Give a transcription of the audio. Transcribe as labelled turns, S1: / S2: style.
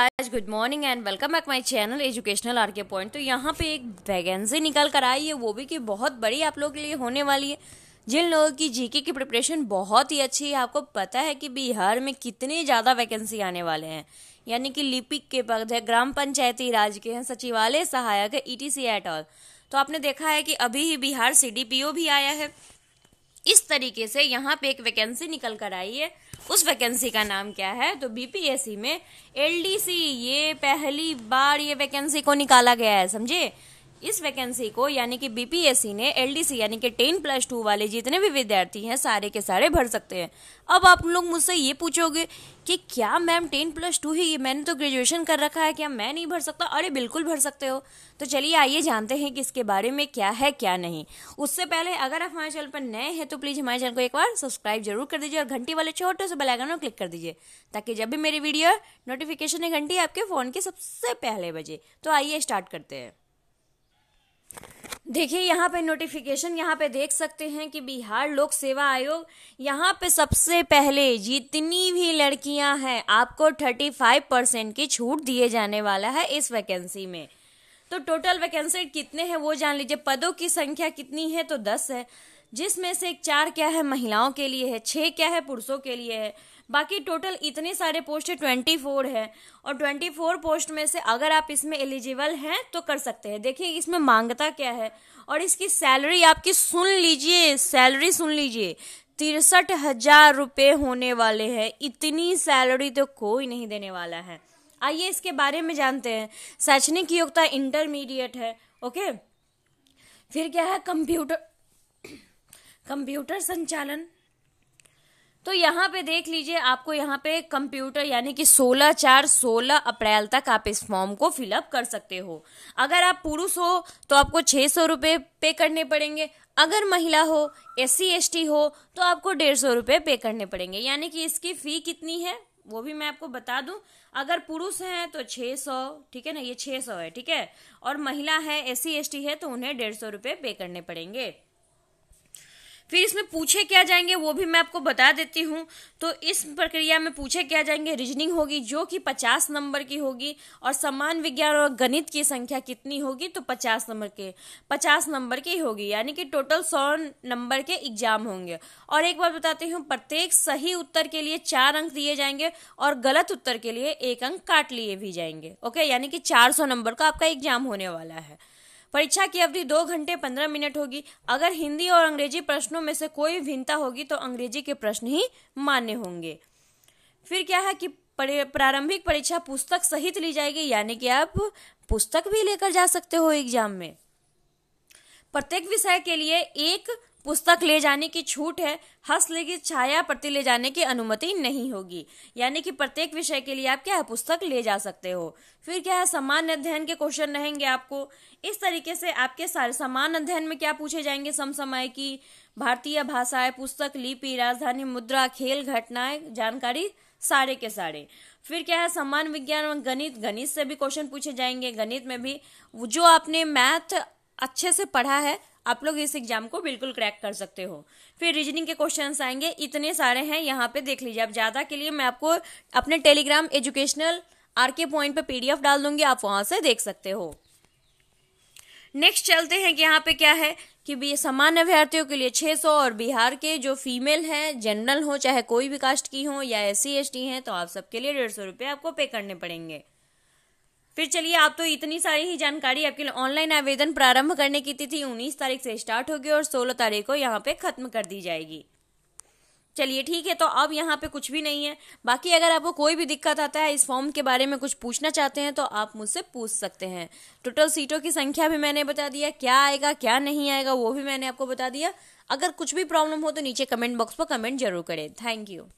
S1: आज good morning and welcome back my channel educational R K point तो यहाँ पे एक वैकेंसी निकल कर आई है वो भी कि बहुत बड़ी आप लोगों के लिए होने वाली है जिन लोगों की जीके की प्रिपरेशन बहुत ही अच्छी है आपको पता है कि बिहार में कितने ज़्यादा वैकेंसी आने वाले हैं यानी कि लिपिक के पद है ग्राम पंचायती राज के हैं सचिवालय सहायक है ई टी एट ऑल तो आपने देखा है कि अभी ही बिहार सी भी आया है इस तरीके से यहाँ पे एक वैकेंसी निकल कर आई है उस वैकेंसी का नाम क्या है तो बीपीएससी में एलडीसी ये पहली बार ये वैकेंसी को निकाला गया है समझे इस वैकेंसी को यानी कि बीपीएससी ने एलडीसी यानी कि टेन प्लस टू वाले जितने भी विद्यार्थी हैं सारे के सारे भर सकते हैं अब आप लोग मुझसे ये पूछोगे कि क्या मैम टेन प्लस टू ही मैंने तो ग्रेजुएशन कर रखा है क्या मैं नहीं भर सकता अरे बिल्कुल भर सकते हो तो चलिए आइए जानते हैं कि इसके बारे में क्या है क्या नहीं उससे पहले अगर आप हमारे चैनल पर नए हैं तो प्लीज़ हमारे चैनल को एक बार सब्सक्राइब जरूर कर दीजिए और घंटी वाले छोटे से बेलाइकन में क्लिक कर दीजिए ताकि जब भी मेरी वीडियो नोटिफिकेशन घंटी आपके फ़ोन के सबसे पहले बजे तो आइए स्टार्ट करते हैं देखिए यहाँ पे नोटिफिकेशन यहाँ पे देख सकते हैं कि बिहार लोक सेवा आयोग यहाँ पे सबसे पहले जितनी भी लड़कियां हैं आपको थर्टी फाइव परसेंट की छूट दिए जाने वाला है इस वैकेंसी में तो टोटल वैकेंसी कितने हैं वो जान लीजिए पदों की संख्या कितनी है तो दस है जिसमें से चार क्या है महिलाओं के लिए है छः क्या है पुरुषों के लिए है बाकी टोटल इतने सारे पोस्ट ट्वेंटी फोर है और ट्वेंटी फोर पोस्ट में से अगर आप इसमें एलिजिबल हैं तो कर सकते हैं देखिए इसमें मांगता क्या है और इसकी सैलरी आपकी सुन लीजिए सैलरी सुन लीजिए तिरसठ हजार रुपये होने वाले हैं इतनी सैलरी तो कोई नहीं देने वाला है आइए इसके बारे में जानते हैं शैक्षणिक योग्यता इंटरमीडिएट है ओके फिर क्या है कंप्यूटर कंप्यूटर संचालन तो यहाँ पे देख लीजिए आपको यहाँ पे कंप्यूटर यानी कि 16 चार 16 अप्रैल तक आप इस फॉर्म को फिलअप कर सकते हो अगर आप पुरुष हो तो आपको छह सौ रुपये पे करने पड़ेंगे अगर महिला हो एस सी हो तो आपको डेढ़ सौ रुपये पे करने पड़ेंगे यानी कि इसकी फ़ी कितनी है वो भी मैं आपको बता दूं अगर पुरुष हैं तो 600 सौ ठीक है ना ये 600 सौ है ठीक है और महिला है एस सी है तो उन्हें डेढ़ सौ रुपये पे करने पड़ेंगे फिर इसमें पूछे क्या जाएंगे वो भी मैं आपको बता देती हूँ तो इस प्रक्रिया में पूछे क्या जाएंगे रीजनिंग होगी जो कि पचास नंबर की होगी और समान विज्ञान और गणित की संख्या कितनी होगी तो पचास नंबर के पचास नंबर की होगी यानी कि टोटल सौ नंबर के एग्जाम होंगे और एक बार बताती हूँ प्रत्येक सही उत्तर के लिए चार अंक दिए जाएंगे और गलत उत्तर के लिए एक अंक काट लिए भी जाएंगे ओके यानी कि चार सौ नंबर का आपका एग्जाम होने वाला है परीक्षा की अवधि दो घंटे पंद्रह मिनट होगी अगर हिंदी और अंग्रेजी प्रश्नों में से कोई भिन्नता होगी तो अंग्रेजी के प्रश्न ही मान्य होंगे फिर क्या है कि प्रारंभिक परीक्षा पुस्तक सहित ली जाएगी यानी कि आप पुस्तक भी लेकर जा सकते हो एग्जाम में प्रत्येक विषय के लिए एक पुस्तक ले जाने की छूट है हस्तलेख की छाया प्रति ले जाने की अनुमति नहीं होगी यानी कि प्रत्येक विषय के लिए आप क्या है पुस्तक ले जा सकते हो फिर क्या है सामान्य अध्ययन के क्वेश्चन रहेंगे आपको इस तरीके से आपके सारे सामान्य अध्ययन में क्या पूछे जाएंगे समसमय की भारतीय भाषाएं पुस्तक लिपि राजधानी मुद्रा खेल घटनाएं जानकारी सारे के सारे फिर क्या है सामान्य विज्ञान और गणित गणित से भी क्वेश्चन पूछे जाएंगे गणित में भी जो आपने मैथ अच्छे से पढ़ा है आप लोग इस एग्जाम को बिल्कुल क्रैक कर सकते हो फिर रीजनिंग के क्वेश्चन आएंगे इतने सारे हैं यहाँ पे देख लीजिए आप ज़्यादा के लिए मैं आपको अपने Telegram educational R K point पर पीडीएफ डाल दूंगी आप वहां से देख सकते हो नेक्स्ट चलते हैं कि यहाँ पे क्या है कि सामान्य अभ्यर्थियों के लिए 600 और बिहार के जो फीमेल हैं जनरल हो चाहे कोई भी कास्ट की हो या एस सी एस टी हैं तो आप सबके लिए डेढ़ सौ रुपये आपको पे करने पड़ेंगे फिर चलिए आप तो इतनी सारी ही जानकारी आपके लिए ऑनलाइन आवेदन प्रारंभ करने की तिथि उन्नीस तारीख से स्टार्ट होगी और सोलह तारीख को यहाँ पे खत्म कर दी जाएगी चलिए ठीक है तो अब यहाँ पे कुछ भी नहीं है बाकी अगर आपको कोई भी दिक्कत आता है इस फॉर्म के बारे में कुछ पूछना चाहते हैं तो आप मुझसे पूछ सकते हैं टोटल सीटों की संख्या भी मैंने बता दिया क्या आएगा क्या नहीं आएगा वो भी मैंने आपको बता दिया अगर कुछ भी प्रॉब्लम हो तो नीचे कमेंट बॉक्स पर कमेंट जरूर करें थैंक यू